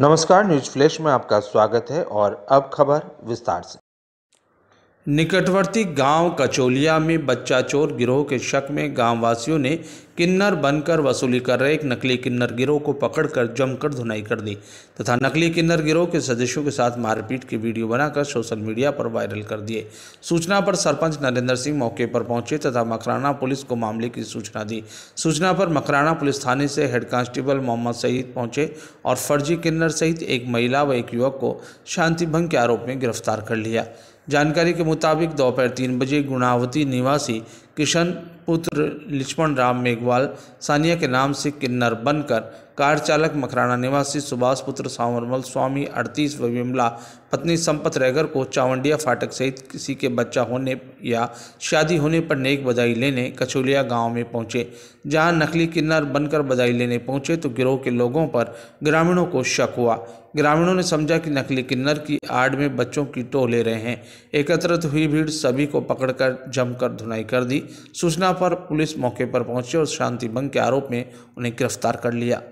नमस्कार news flash में आपका स्वागत है और अब खबर विस्तार से निकटवर्ती गांव कचोलिया में बच्चा चोर गिरोह के शक में गांववासियों ने किन्नर बनकर वसूली कर रहे एक नकली किन्नर गिरोह को पकड़कर जमकर धुनाई कर दी तथा नकली किन्नर गिरोह के सदस्यों के साथ मारपीट की वीडियो बनाकर सोशल मीडिया पर वायरल कर दिए सूचना पर सरपंच नरेंद्र सिंह मौके पर पहुंचे तथा मकराना पुलिस को मामले की सूचना दी सूचना पर मकराना पुलिस थाने से हेड कांस्टेबल मोहम्मद सईद पहुंचे और फर्जी किन्नर सहित एक महिला व एक युवक को शांति भंग के आरोप में गिरफ्तार कर लिया जानकारी के मुताबिक दोपहर तीन बजे गुणावती निवासी किशन पुत्र लक्ष्मण राम मेघवाल सानिया के नाम से किन्नर बनकर कार चालक मखराना निवासी सुभाष पुत्र सांवरमल स्वामी अड़तीस व विमला पत्नी संपत रैगर को चावंडिया फाटक सहित किसी के बच्चा होने या शादी होने पर नेक बधाई लेने कछोलिया गांव में पहुंचे जहां नकली किन्नर बनकर बधाई लेने पहुंचे तो गिरोह के लोगों पर ग्रामीणों को शक हुआ ग्रामीणों ने समझा कि नकली किन्नर की आड़ में बच्चों की टोह ले रहे हैं एकत्रित हुई भीड़ सभी को पकड़कर जमकर धुनाई कर दी सूचना पर पुलिस मौके पर पहुंची और शांति भंग के आरोप में उन्हें गिरफ्तार कर लिया